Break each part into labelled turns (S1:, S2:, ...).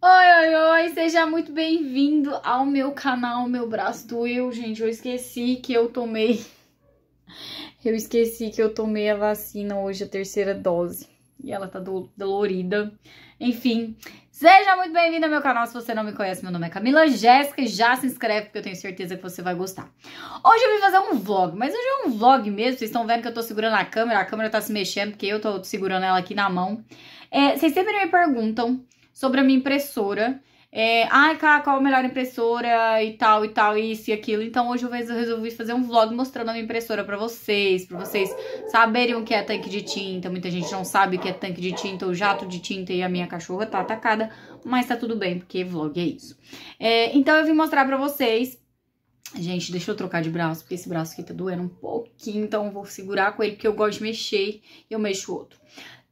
S1: Oi, oi, oi! Seja muito bem-vindo ao meu canal, meu braço doeu, gente. Eu esqueci que eu tomei... Eu esqueci que eu tomei a vacina hoje, a terceira dose. E ela tá dolorida. Enfim, seja muito bem-vindo ao meu canal. Se você não me conhece, meu nome é Camila Jéssica. Já se inscreve, porque eu tenho certeza que você vai gostar. Hoje eu vim fazer um vlog, mas hoje é um vlog mesmo. Vocês estão vendo que eu tô segurando a câmera, a câmera tá se mexendo, porque eu tô segurando ela aqui na mão. É, vocês sempre me perguntam sobre a minha impressora. É, Ai, cara, qual a melhor impressora e tal e tal, isso e aquilo. Então hoje eu resolvi fazer um vlog mostrando a minha impressora pra vocês, pra vocês saberem o que é tanque de tinta. Muita gente não sabe o que é tanque de tinta, ou jato de tinta e a minha cachorra tá atacada, mas tá tudo bem, porque vlog é isso. É, então eu vim mostrar pra vocês Gente, deixa eu trocar de braço, porque esse braço aqui tá doendo um pouquinho, então eu vou segurar com ele, porque eu gosto de mexer e eu mexo o outro.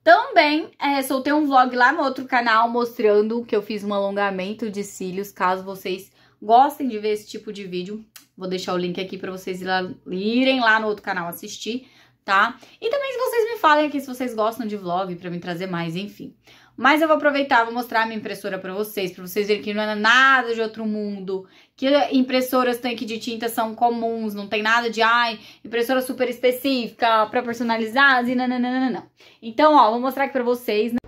S1: Também é, soltei um vlog lá no outro canal mostrando que eu fiz um alongamento de cílios, caso vocês gostem de ver esse tipo de vídeo. Vou deixar o link aqui pra vocês irem lá no outro canal assistir, tá? E também se vocês me falem aqui se vocês gostam de vlog pra me trazer mais, enfim. Mas eu vou aproveitar, vou mostrar a minha impressora para vocês, para vocês verem que não é nada de outro mundo, que impressoras tanque de tinta são comuns, não tem nada de, ai, impressora super específica para personalizar, e não. Então, ó, vou mostrar aqui para vocês. Né?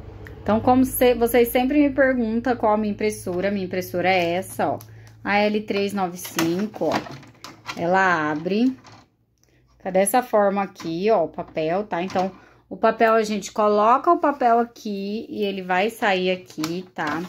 S1: Então, como se, vocês sempre me perguntam qual a minha impressora, minha impressora é essa, ó, a L395, ó. Ela abre, Fica tá dessa forma aqui, ó, o papel, tá? Então, o papel, a gente coloca o papel aqui e ele vai sair aqui, tá?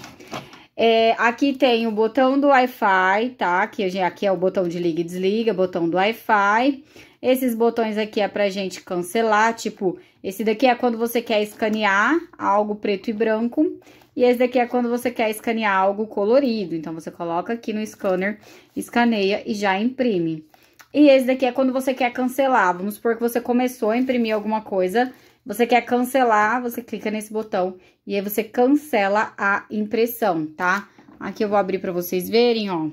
S1: É, aqui tem o botão do Wi-Fi, tá? Aqui, aqui é o botão de liga e desliga, botão do Wi-Fi. Esses botões aqui é pra gente cancelar, tipo, esse daqui é quando você quer escanear algo preto e branco. E esse daqui é quando você quer escanear algo colorido. Então, você coloca aqui no scanner, escaneia e já imprime. E esse daqui é quando você quer cancelar. Vamos supor que você começou a imprimir alguma coisa você quer cancelar, você clica nesse botão e aí você cancela a impressão, tá? Aqui eu vou abrir para vocês verem, ó.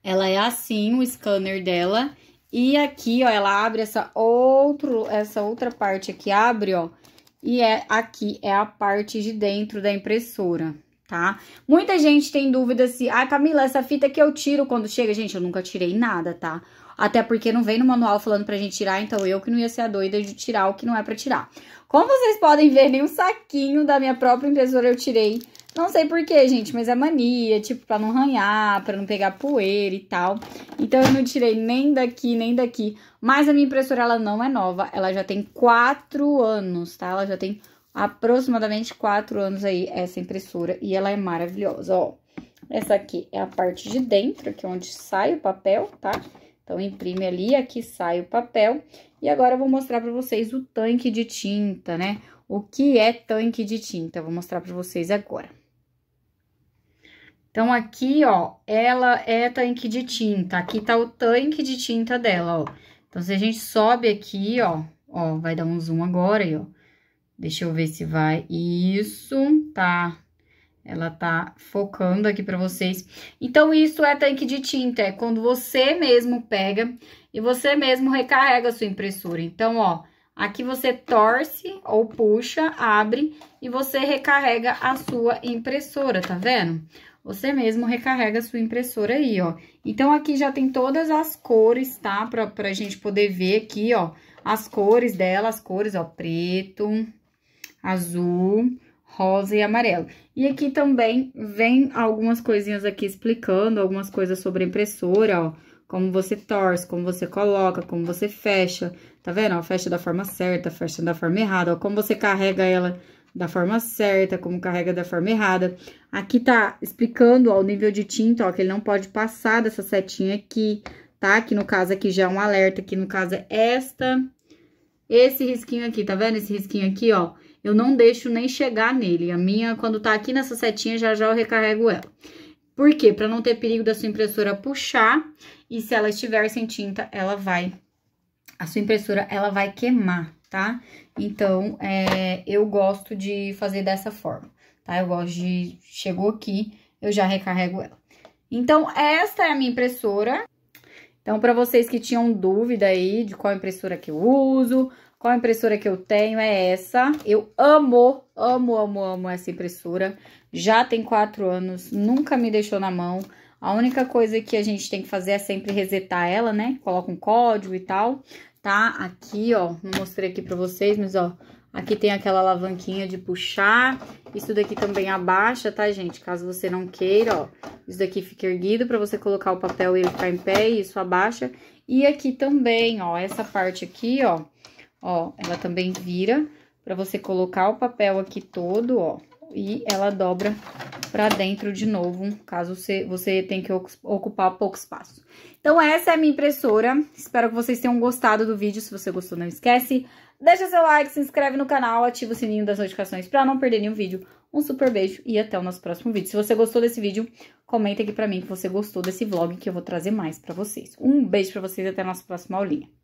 S1: Ela é assim, o scanner dela. E aqui, ó, ela abre essa, outro, essa outra parte aqui, abre, ó. E é, aqui é a parte de dentro da impressora, tá? Muita gente tem dúvida se, ah, Camila, essa fita que eu tiro quando chega. Gente, eu nunca tirei nada, tá? Até porque não vem no manual falando pra gente tirar, então eu que não ia ser a doida de tirar o que não é pra tirar. Como vocês podem ver, nem um saquinho da minha própria impressora eu tirei. Não sei porquê, gente, mas é mania, tipo, pra não arranhar, pra não pegar poeira e tal. Então, eu não tirei nem daqui, nem daqui. Mas a minha impressora, ela não é nova, ela já tem quatro anos, tá? Ela já tem aproximadamente 4 anos aí essa impressora e ela é maravilhosa, ó. Essa aqui é a parte de dentro, que é onde sai o papel, tá? Então, imprime ali, aqui sai o papel. E agora eu vou mostrar pra vocês o tanque de tinta, né? O que é tanque de tinta? Eu vou mostrar pra vocês agora. Então, aqui, ó, ela é tanque de tinta. Aqui tá o tanque de tinta dela, ó. Então, se a gente sobe aqui, ó, ó, vai dar um zoom agora aí, ó. Deixa eu ver se vai. Isso, tá. Ela tá focando aqui pra vocês. Então, isso é tanque de tinta. É quando você mesmo pega e você mesmo recarrega a sua impressora. Então, ó, aqui você torce ou puxa, abre e você recarrega a sua impressora, tá vendo? Você mesmo recarrega a sua impressora aí, ó. Então, aqui já tem todas as cores, tá? Pra, pra gente poder ver aqui, ó, as cores dela, as cores, ó, preto, azul, rosa e amarelo. E aqui também vem algumas coisinhas aqui explicando, algumas coisas sobre a impressora, ó. Como você torce, como você coloca, como você fecha. Tá vendo? Ó, fecha da forma certa, fecha da forma errada. Ó, como você carrega ela da forma certa, como carrega da forma errada. Aqui tá explicando, ó, o nível de tinta, ó, que ele não pode passar dessa setinha aqui, tá? Que no caso aqui já é um alerta, que no caso é esta. Esse risquinho aqui, tá vendo? Esse risquinho aqui, ó eu não deixo nem chegar nele. A minha, quando tá aqui nessa setinha, já já eu recarrego ela. Por quê? Pra não ter perigo da sua impressora puxar, e se ela estiver sem tinta, ela vai... A sua impressora, ela vai queimar, tá? Então, é, eu gosto de fazer dessa forma, tá? Eu gosto de... Chegou aqui, eu já recarrego ela. Então, esta é a minha impressora. Então, para vocês que tinham dúvida aí de qual impressora que eu uso, qual impressora que eu tenho é essa. Eu amo, amo, amo, amo essa impressora. Já tem quatro anos, nunca me deixou na mão. A única coisa que a gente tem que fazer é sempre resetar ela, né? Coloca um código e tal, tá? Aqui, ó, não mostrei aqui pra vocês, mas, ó, aqui tem aquela alavanquinha de puxar. Isso daqui também abaixa, tá, gente? Caso você não queira, ó, isso daqui fica erguido pra você colocar o papel e ele ficar em pé, e isso abaixa. E aqui também, ó, essa parte aqui, ó, Ó, ela também vira para você colocar o papel aqui todo, ó. E ela dobra para dentro de novo, caso você, você tenha que ocupar pouco espaço. Então, essa é a minha impressora. Espero que vocês tenham gostado do vídeo. Se você gostou, não esquece. Deixa seu like, se inscreve no canal, ativa o sininho das notificações para não perder nenhum vídeo. Um super beijo e até o nosso próximo vídeo. Se você gostou desse vídeo, comenta aqui pra mim que você gostou desse vlog que eu vou trazer mais pra vocês. Um beijo pra vocês e até a nossa próxima aulinha.